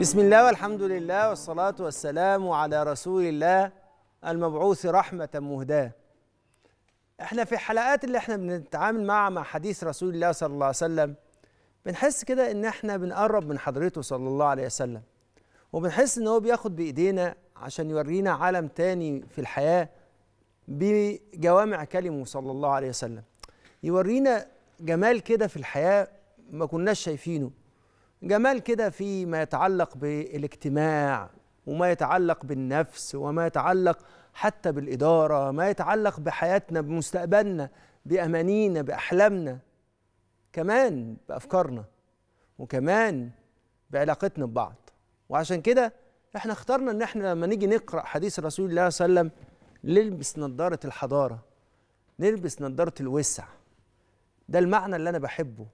بسم الله والحمد لله والصلاة والسلام على رسول الله المبعوث رحمة مهداة احنا في الحلقات اللي احنا بنتعامل مع مع حديث رسول الله صلى الله عليه وسلم بنحس كده ان احنا بنقرب من حضرته صلى الله عليه وسلم وبنحس ان هو بياخد بايدينا عشان يورينا عالم تاني في الحياة بجوامع كلمه صلى الله عليه وسلم يورينا جمال كده في الحياة ما كناش شايفينه جمال كده في ما يتعلق بالاجتماع وما يتعلق بالنفس وما يتعلق حتى بالإدارة ما يتعلق بحياتنا بمستقبلنا بأمانينا بأحلامنا كمان بأفكارنا وكمان بعلاقتنا ببعض وعشان كده احنا اخترنا ان احنا لما نيجي نقرأ حديث رسول الله صلى الله عليه وسلم نلبس نظارة الحضارة نلبس نظارة الوسع ده المعنى اللي أنا بحبه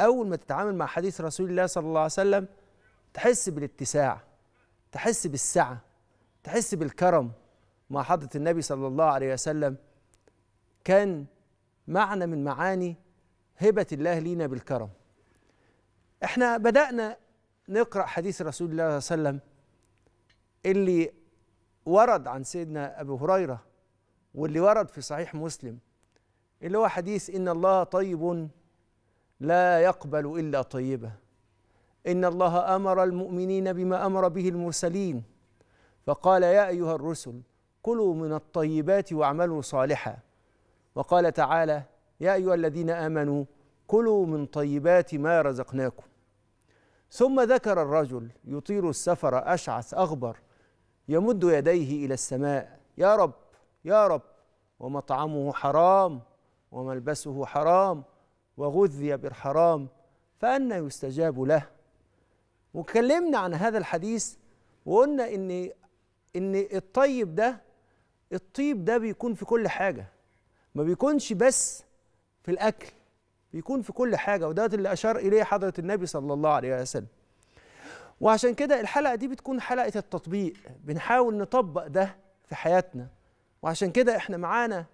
اول ما تتعامل مع حديث رسول الله صلى الله عليه وسلم تحس بالاتساع تحس بالسعه تحس بالكرم مع حضره النبي صلى الله عليه وسلم كان معنى من معاني هبه الله لينا بالكرم احنا بدانا نقرا حديث رسول الله صلى الله عليه وسلم اللي ورد عن سيدنا ابو هريره واللي ورد في صحيح مسلم اللي هو حديث ان الله طيب لا يقبل الا طيبه ان الله امر المؤمنين بما امر به المرسلين فقال يا ايها الرسل كلوا من الطيبات واعملوا صالحا وقال تعالى يا ايها الذين امنوا كلوا من طيبات ما رزقناكم ثم ذكر الرجل يطير السفر اشعث اغبر يمد يديه الى السماء يا رب يا رب ومطعمه حرام وملبسه حرام وغذي بالحرام فأنى يستجاب له وكلمنا عن هذا الحديث وقلنا إن إن الطيب ده الطيب ده بيكون في كل حاجة ما بيكونش بس في الأكل بيكون في كل حاجة وده اللي أشار إليه حضرة النبي صلى الله عليه وسلم وعشان كده الحلقة دي بتكون حلقة التطبيق بنحاول نطبق ده في حياتنا وعشان كده احنا معانا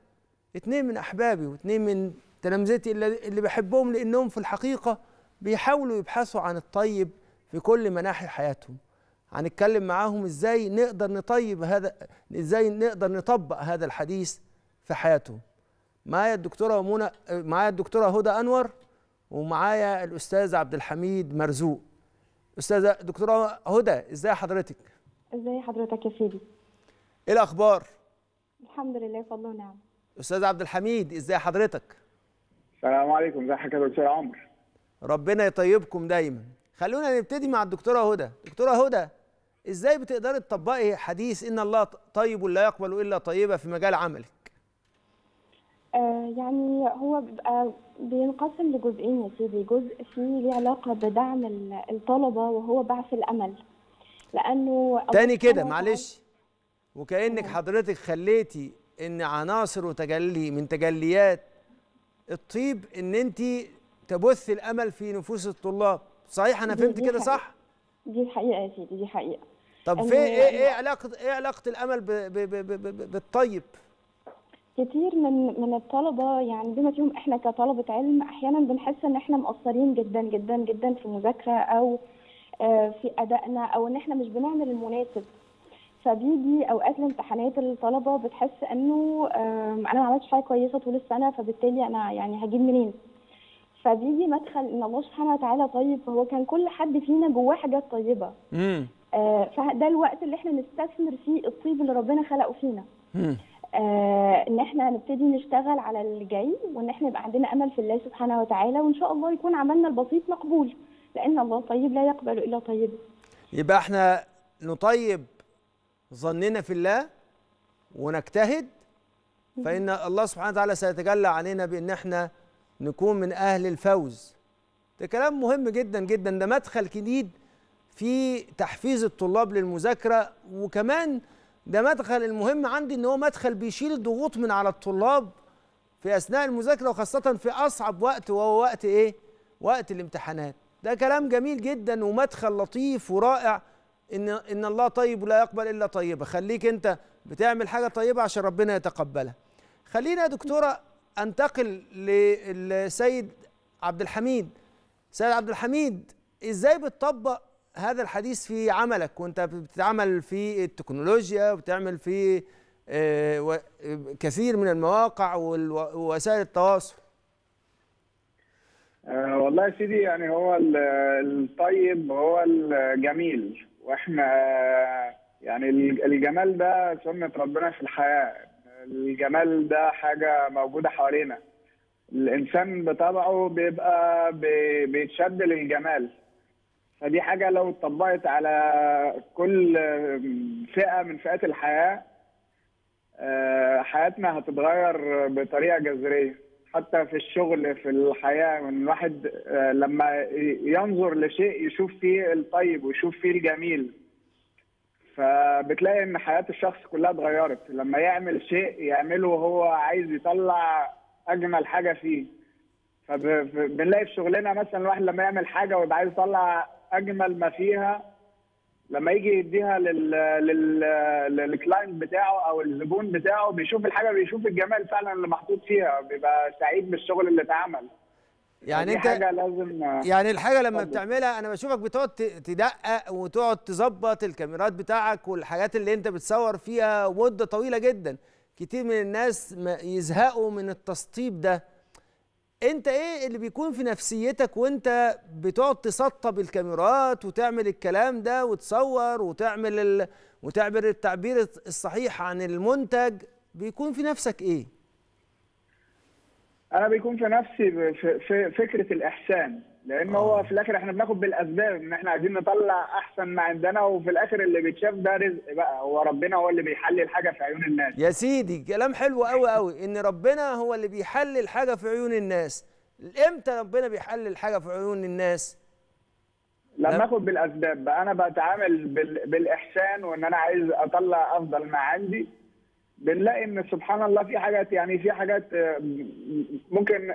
اتنين من أحبابي واتنين من تلامذتي اللي اللي بحبهم لانهم في الحقيقه بيحاولوا يبحثوا عن الطيب في كل مناحي حياتهم هنتكلم معاهم ازاي نقدر نطيب هذا ازاي نقدر نطبق هذا الحديث في حياتهم معايا الدكتوره منى معايا الدكتوره هدى انور ومعايا الاستاذ عبد الحميد مرزوق استاذه دكتوره هدى ازاي حضرتك ازاي حضرتك يا سيدي ايه الاخبار الحمد لله فضل ونعم استاذ عبد الحميد ازاي حضرتك السلام عليكم ازي حضرتك يا دكتور عمرو ربنا يطيبكم دايما خلونا نبتدي مع الدكتوره هدى دكتوره هدى ازاي بتقدري تطبقي حديث ان الله طيب لا يقبل الا طيبه في مجال عملك آه يعني هو بيبقى بينقسم لجزئين يا سيدي جزء فيه ليه علاقه بدعم الطلبه وهو بعث الامل لانه تاني كده معلش وكانك آه. حضرتك خليتي ان عناصر وتجلي من تجليات الطيب ان انت تبث الامل في نفوس الطلاب صحيح انا فهمت كده صح دي حقيقه يا سيدي دي حقيقه طب في ايه ايه علاقه ايه علاقه الامل بالطيب كتير من من الطلبه يعني بما فيهم احنا كطلبه علم احيانا بنحس ان احنا مقصرين جدا جدا جدا في مذاكره او آه، في ادائنا او ان احنا مش بنعمل المناسب فبيجي اوقات الامتحانات الطلبه بتحس انه انا ما عملتش حاجه كويسه طول السنه فبالتالي انا يعني هجيب منين فبيجي مدخل ان الله سبحانه وتعالى طيب هو كان كل حد فينا جواه حاجات طيبه امم آه فده الوقت اللي احنا نستثمر فيه الطيب اللي ربنا خلقه فينا امم آه ان احنا نبتدي نشتغل على اللي جاي وان احنا يبقى عندنا امل في الله سبحانه وتعالى وان شاء الله يكون عملنا البسيط مقبول لان الله طيب لا يقبل الا طيب يبقى احنا نطيب ظننا في الله ونجتهد فإن الله سبحانه وتعالى سيتجلى علينا بأن احنا نكون من أهل الفوز ده كلام مهم جدا جدا ده مدخل جديد في تحفيز الطلاب للمذاكرة وكمان ده مدخل المهم عندي ان هو مدخل بيشيل الضغوط من على الطلاب في اثناء المذاكره وخاصه في اصعب وقت وهو وقت ايه؟ وقت الامتحانات. ده كلام جميل جدا ومدخل لطيف ورائع ان ان الله طيب ولا يقبل الا طيبه خليك انت بتعمل حاجه طيبه عشان ربنا يتقبلها خلينا يا دكتوره انتقل للسيد عبد الحميد سيد عبد الحميد ازاي بتطبق هذا الحديث في عملك وانت بتتعامل في التكنولوجيا وبتعمل في آه، كثير من المواقع ووسائل التواصل آه، والله يا سيدي يعني هو الطيب هو الجميل واحنا يعني الجمال ده سنة ربنا في الحياة الجمال ده حاجة موجودة حوالينا الإنسان بطبعه بيبقى بيتشد للجمال فدي حاجة لو اتطبقت على كل فئة من فئات الحياة آه، حياتنا هتتغير بطريقة جذرية حتى في الشغل في الحياه من الواحد آه، لما ينظر لشيء يشوف فيه الطيب ويشوف فيه الجميل فبتلاقي ان حياه الشخص كلها اتغيرت لما يعمل شيء يعمله وهو عايز يطلع اجمل حاجه فيه فبنلاقي في شغلنا مثلا الواحد لما يعمل حاجه ويبقى عايز يطلع اجمل ما فيها لما يجي يديها لل للكلاينت بتاعه او الزبون بتاعه بيشوف الحاجه بيشوف الجمال فعلا اللي محطوط فيها بيبقى سعيد بالشغل اللي اتعمل يعني انت حاجة لازم يعني الحاجه لما طبعا. بتعملها انا بشوفك بتقعد تدقق وتقعد تظبط الكاميرات بتاعك والحاجات اللي انت بتصور فيها مده طويله جدا كتير من الناس يزهقوا من التسطيب ده انت ايه اللي بيكون في نفسيتك وانت بتقعد تسطب الكاميرات وتعمل الكلام ده وتصور وتعمل ال... وتعبر التعبير الصحيح عن المنتج بيكون في نفسك ايه انا بيكون في نفسي في فكره الاحسان لان آه. هو في الاخر احنا بناخد بالاسباب ان احنا عايزين نطلع احسن ما عندنا وفي الاخر اللي بيتشاف ده رزق بقى هو ربنا هو اللي بيحلل حاجه في عيون الناس يا سيدي كلام حلو قوي قوي ان ربنا هو اللي بيحلل حاجه في عيون الناس امتى ربنا بيحلل حاجه في عيون الناس لما اخد بالاسباب بقى انا بتعامل بال... بالاحسان وان انا عايز اطلع افضل ما عندي بنلاقي ان سبحان الله في حاجات يعني في حاجات آه، ممكن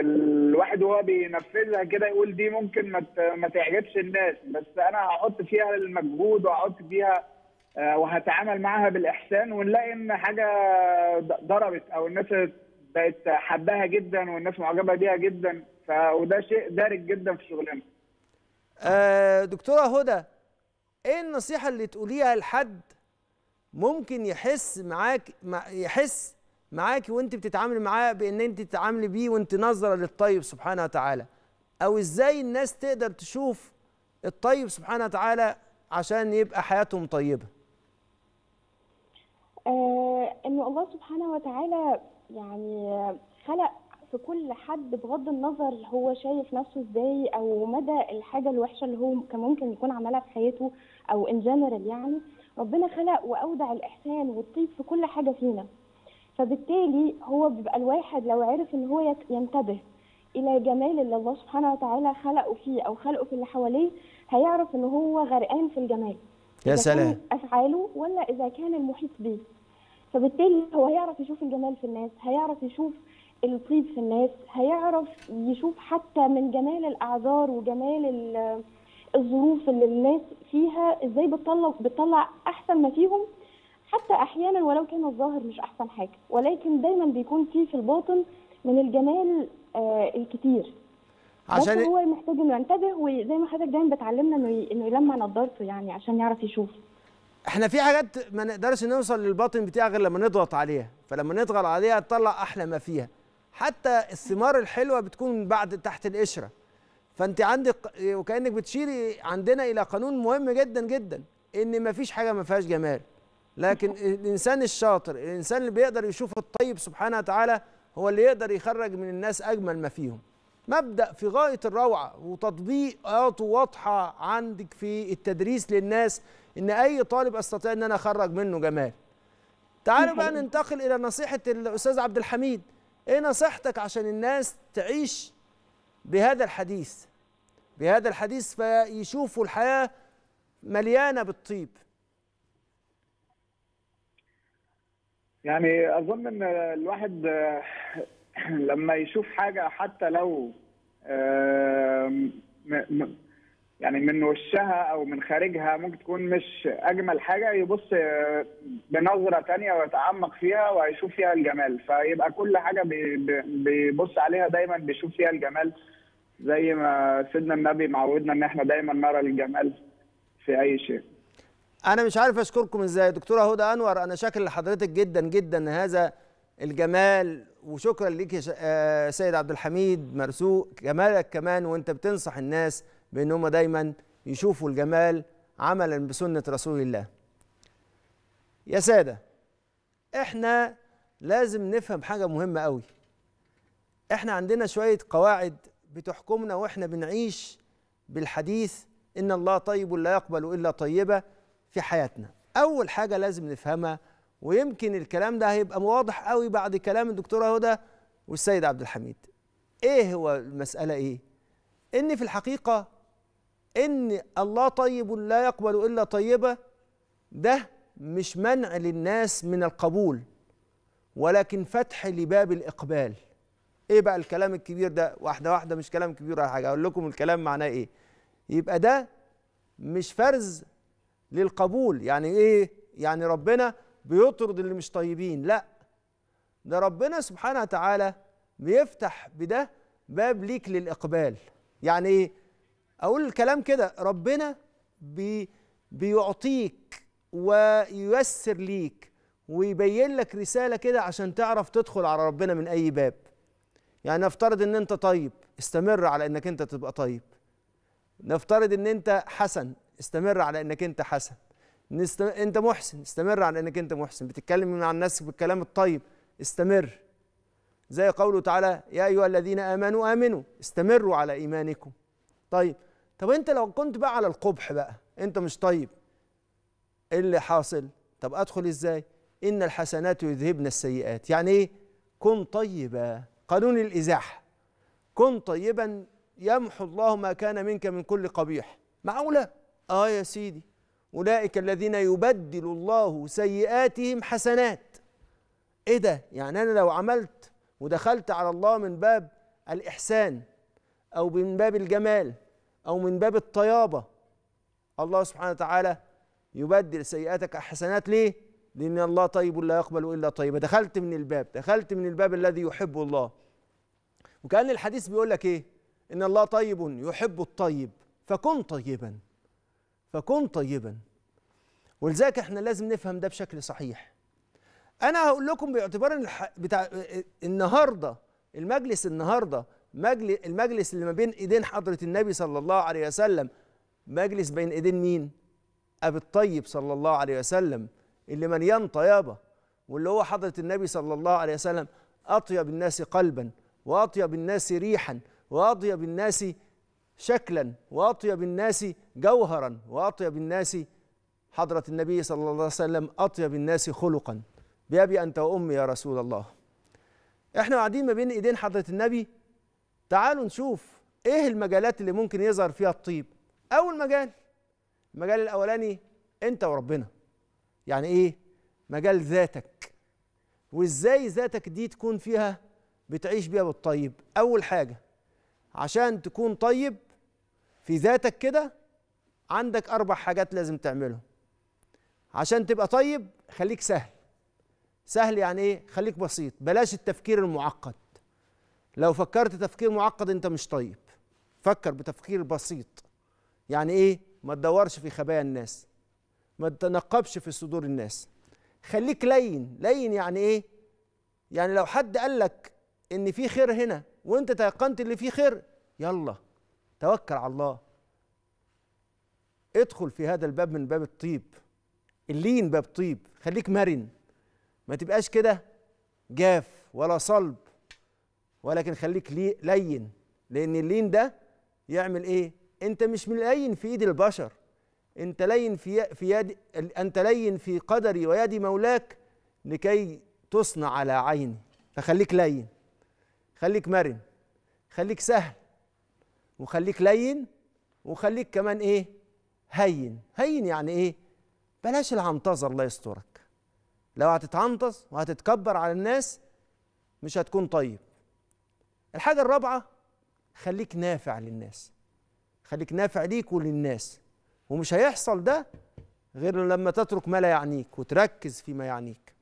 الواحد وهو بينفذها كده يقول دي ممكن ما تعجبش الناس بس انا هحط فيها المجهود وهحط فيها آه، وهتعامل معاها بالاحسان ونلاقي ان حاجه ضربت او الناس بقت حباها جدا والناس معجبه بيها جدا ف وده شيء دارج جدا في شغلنا. آه دكتوره هدى ايه النصيحه اللي تقوليها لحد ممكن يحس معاك يحس معاك وانت بتتعامل معاه بان انت تتعاملي بيه وانت نظره للطيب سبحانه وتعالى او ازاي الناس تقدر تشوف الطيب سبحانه وتعالى عشان يبقى حياتهم طيبه آه ان الله سبحانه وتعالى يعني خلق في كل حد بغض النظر هو شايف نفسه ازاي او مدى الحاجه الوحشه اللي هو كان ممكن يكون عملها في حياته او ان جنرال يعني ربنا خلق واودع الاحسان والطيب في كل حاجه فينا فبالتالي هو بيبقى الواحد لو عرف ان هو ينتبه الى جمال اللي الله سبحانه وتعالى خلقه فيه او خلقه في اللي حواليه هيعرف ان هو غرقان في الجمال يا سلام افعاله ولا اذا كان المحيط بيه فبالتالي هو هيعرف يشوف الجمال في الناس هيعرف يشوف الطيب في الناس هيعرف يشوف حتى من جمال الاعذار وجمال الظروف اللي الناس فيها ازاي بتطلع بتطلع احسن ما فيهم حتى احيانا ولو كان الظاهر مش احسن حاجه ولكن دايما بيكون فيه في الباطن من الجمال آه الكتير عشان بس هو محتاج انه ينتبه وزي ما حضرتك دايما بتعلمنا انه انه يلمع نضارته يعني عشان يعرف يشوف احنا في حاجات ما نقدرش نوصل للباطن بتاعها غير لما نضغط عليها فلما نضغط عليها تطلع احلى ما فيها حتى الثمار الحلوه بتكون بعد تحت القشره فانت عندك إيه، وكانك بتشيري عندنا الى قانون مهم جدا جدا ان ما فيش حاجه ما فيهاش جمال لكن الانسان الشاطر الانسان اللي بيقدر يشوف الطيب سبحانه وتعالى هو اللي يقدر يخرج من الناس اجمل ما فيهم مبدا في غايه الروعه وتطبيقاته واضحه عندك في التدريس للناس ان اي طالب استطيع ان انا اخرج منه جمال تعالوا بقى ننتقل الى نصيحه الاستاذ عبد الحميد ايه نصيحتك عشان الناس تعيش بهذا الحديث بهذا الحديث فيشوفوا الحياة مليانة بالطيب يعني أظن إن الواحد آه، لما يشوف حاجة حتى لو آه، يعني من وشها او من خارجها ممكن تكون مش اجمل حاجه يبص آه، بنظره ثانيه ويتعمق فيها ويشوف فيها الجمال فيبقى كل حاجه بيبص عليها دايما بيشوف فيها الجمال زي ما سيدنا النبي معودنا ان احنا دايما نرى الجمال في اي شيء انا مش عارف اشكركم ازاي دكتوره هدى انور انا شاكر لحضرتك جدا جدا هذا الجمال وشكرا ليك يا آه، سيد عبد الحميد مرسوق جمالك كمان وانت بتنصح الناس بأن هم دايما يشوفوا الجمال عملا بسنة رسول الله يا سادة احنا لازم نفهم حاجة مهمة قوي احنا عندنا شوية قواعد بتحكمنا واحنا بنعيش بالحديث ان الله طيب لا يقبل الا طيبة في حياتنا اول حاجة لازم نفهمها ويمكن الكلام ده هيبقى واضح قوي بعد كلام الدكتورة هدى والسيد عبد الحميد ايه هو المسألة ايه ان في الحقيقة ان الله طيب لا يقبل الا طيبه ده مش منع للناس من القبول ولكن فتح لباب الاقبال ايه بقى الكلام الكبير ده واحده واحده مش كلام كبير ولا حاجه اقول لكم الكلام معناه ايه يبقى ده مش فرز للقبول يعني ايه يعني ربنا بيطرد اللي مش طيبين لا ده ربنا سبحانه وتعالى بيفتح بده باب ليك للاقبال يعني ايه اقول الكلام كده ربنا بي بيعطيك وييسر ليك ويبين لك رساله كده عشان تعرف تدخل على ربنا من اي باب يعني نفترض ان انت طيب استمر على انك انت تبقى طيب نفترض ان انت حسن استمر على انك انت حسن انت محسن استمر على انك انت محسن بتتكلم مع الناس بالكلام الطيب استمر زي قوله تعالى يا ايها الذين امنوا امنوا استمروا على ايمانكم طيب طب انت لو كنت بقى على القبح بقى انت مش طيب ايه اللي حاصل طب ادخل ازاي ان الحسنات يذهبن السيئات يعني ايه كن طيبا قانون الازاحه كن طيبا يمحو الله ما كان منك من كل قبيح معقوله اه يا سيدي اولئك الذين يبدل الله سيئاتهم حسنات ايه ده يعني انا لو عملت ودخلت على الله من باب الاحسان او من باب الجمال أو من باب الطيابة الله سبحانه وتعالى يبدل سيئاتك حسنات ليه؟ لأن الله طيب لا يقبل إلا طيبة دخلت من الباب دخلت من الباب الذي يحب الله وكأن الحديث بيقول لك إيه؟ إن الله طيب يحب الطيب فكن طيبا فكن طيبا ولذلك احنا لازم نفهم ده بشكل صحيح انا هقول لكم باعتبار بتاع إيه، إيه، النهارده المجلس النهارده المجلس اللي ما بين ايدين حضره النبي صلى الله عليه وسلم مجلس بين ايدين مين ابي الطيب صلى الله عليه وسلم اللي مليان طيابه واللي هو حضره النبي صلى الله عليه وسلم اطيب الناس قلبا واطيب الناس ريحا واطيب الناس شكلا واطيب الناس جوهرا واطيب الناس حضره النبي صلى الله عليه وسلم اطيب الناس خلقا بابي انت وامي يا رسول الله احنا قاعدين ما بين ايدين حضره النبي تعالوا نشوف ايه المجالات اللي ممكن يظهر فيها الطيب اول مجال المجال الاولاني انت وربنا يعني ايه مجال ذاتك وازاي ذاتك دي تكون فيها بتعيش بيها بالطيب اول حاجه عشان تكون طيب في ذاتك كده عندك اربع حاجات لازم تعملهم عشان تبقى طيب خليك سهل سهل يعني ايه خليك بسيط بلاش التفكير المعقد لو فكرت تفكير معقد انت مش طيب فكر بتفكير بسيط يعني ايه ما تدورش في خبايا الناس ما تنقبش في صدور الناس خليك لين لين يعني ايه يعني لو حد قال لك ان في خير هنا وانت تيقنت اللي في خير يلا توكل على الله ادخل في هذا الباب من باب الطيب اللين باب طيب خليك مرن ما تبقاش كده جاف ولا صلب ولكن خليك لي لين لان اللين ده يعمل ايه انت مش لين في ايد البشر انت لين في في يد انت لين في قدري ويد مولاك لكي تصنع على عيني فخليك لين خليك مرن خليك سهل وخليك لين وخليك كمان ايه هين هين يعني ايه بلاش العنطزه الله يسترك لو هتتعنطز وهتتكبر على الناس مش هتكون طيب الحاجة الرابعة خليك نافع للناس خليك نافع ليك وللناس ومش هيحصل ده غير لما تترك ما لا يعنيك وتركز فيما يعنيك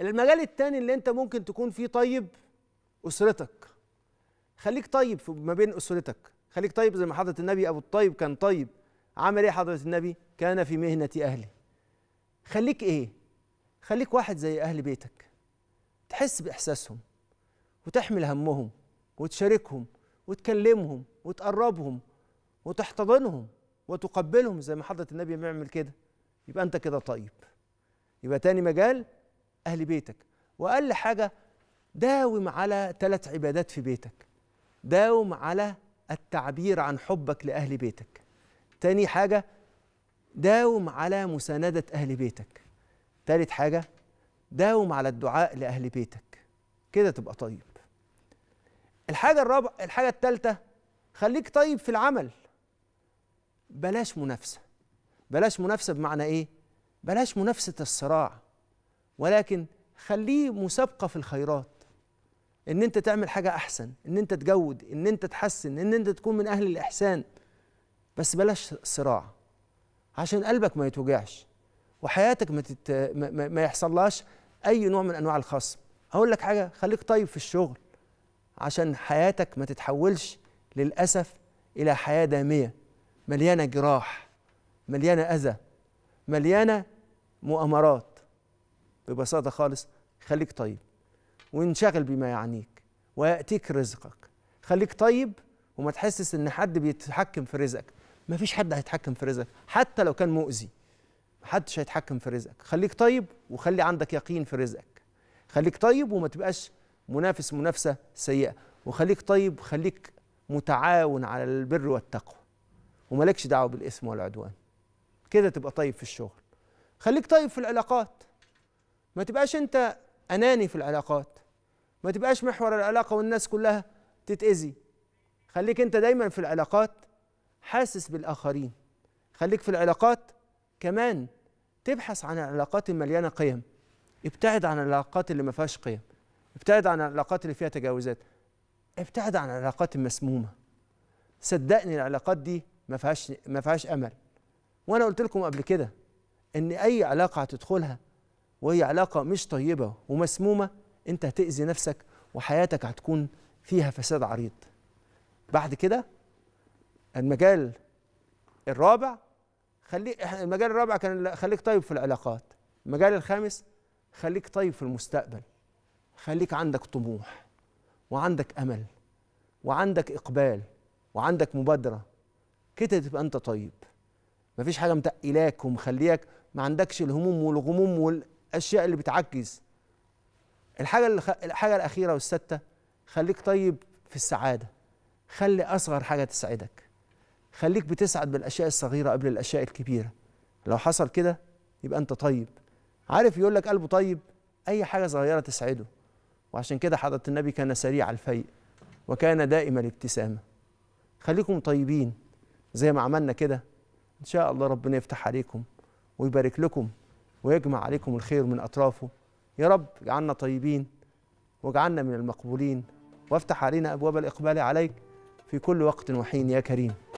المجال التاني اللي انت ممكن تكون فيه طيب أسرتك خليك طيب ما بين أسرتك خليك طيب زي ما حضرة النبي أبو الطيب كان طيب عمل إيه حضرة النبي كان في مهنة أهله خليك إيه خليك واحد زي أهل بيتك تحس بإحساسهم وتحمل همهم وتشاركهم وتكلمهم وتقربهم وتحتضنهم وتقبلهم زي ما حضرة النبي بيعمل كده يبقى أنت كده طيب يبقى تاني مجال أهل بيتك وأقل حاجة داوم على ثلاث عبادات في بيتك داوم على التعبير عن حبك لأهل بيتك تاني حاجة داوم على مساندة أهل بيتك تالت حاجة داوم على الدعاء لأهل بيتك كده تبقى طيب الحاجه الرابعه الحاجه الثالثه خليك طيب في العمل بلاش منافسه بلاش منافسه بمعنى ايه بلاش منافسه الصراع ولكن خليه مسابقه في الخيرات ان انت تعمل حاجه احسن ان انت تجود ان انت تحسن ان انت تكون من اهل الاحسان بس بلاش صراع عشان قلبك ما يتوجعش وحياتك ما, تت... ما, ما يحصلهاش اي نوع من انواع الخصم أقول لك حاجه خليك طيب في الشغل عشان حياتك ما تتحولش للأسف إلى حياة دامية مليانة جراح مليانة أذى مليانة مؤامرات ببساطة خالص خليك طيب وانشغل بما يعنيك ويأتيك رزقك خليك طيب وما تحسس إن حد بيتحكم في رزقك ما فيش حد هيتحكم في رزقك حتى لو كان مؤذي محدش هيتحكم في رزقك خليك طيب وخلي عندك يقين في رزقك خليك طيب وما تبقاش منافس منافسة سيئة وخليك طيب خليك متعاون على البر والتقوى ومالكش دعوة بالإثم والعدوان كده تبقى طيب في الشغل خليك طيب في العلاقات ما تبقاش أنت أناني في العلاقات ما تبقاش محور العلاقة والناس كلها تتأذي خليك أنت دايما في العلاقات حاسس بالآخرين خليك في العلاقات كمان تبحث عن العلاقات المليانة قيم ابتعد عن العلاقات اللي ما فيهاش قيم ابتعد عن العلاقات اللي فيها تجاوزات ابتعد عن العلاقات المسمومه صدقني العلاقات دي ما فيهاش ما فيهاش امل وانا قلت لكم قبل كده ان اي علاقه هتدخلها وهي علاقه مش طيبه ومسمومه انت هتاذي نفسك وحياتك هتكون فيها فساد عريض بعد كده المجال الرابع خليك المجال الرابع كان خليك طيب في العلاقات المجال الخامس خليك طيب في المستقبل خليك عندك طموح وعندك امل وعندك اقبال وعندك مبادره كده تبقى انت طيب مفيش حاجه متقلاك ومخليك ما عندكش الهموم والغموم والاشياء اللي بتعجز الحاجه اللي الحاجه الاخيره والسادسه خليك طيب في السعاده خلي اصغر حاجه تسعدك خليك بتسعد بالاشياء الصغيره قبل الاشياء الكبيره لو حصل كده يبقى انت طيب عارف يقول لك قلبه طيب اي حاجه صغيره تسعده وعشان كده حضرة النبي كان سريع الفيء وكان دائم الابتسامة خليكم طيبين زي ما عملنا كده إن شاء الله ربنا يفتح عليكم ويبارك لكم ويجمع عليكم الخير من أطرافه يا رب اجعلنا طيبين واجعلنا من المقبولين وافتح علينا أبواب الإقبال عليك في كل وقت وحين يا كريم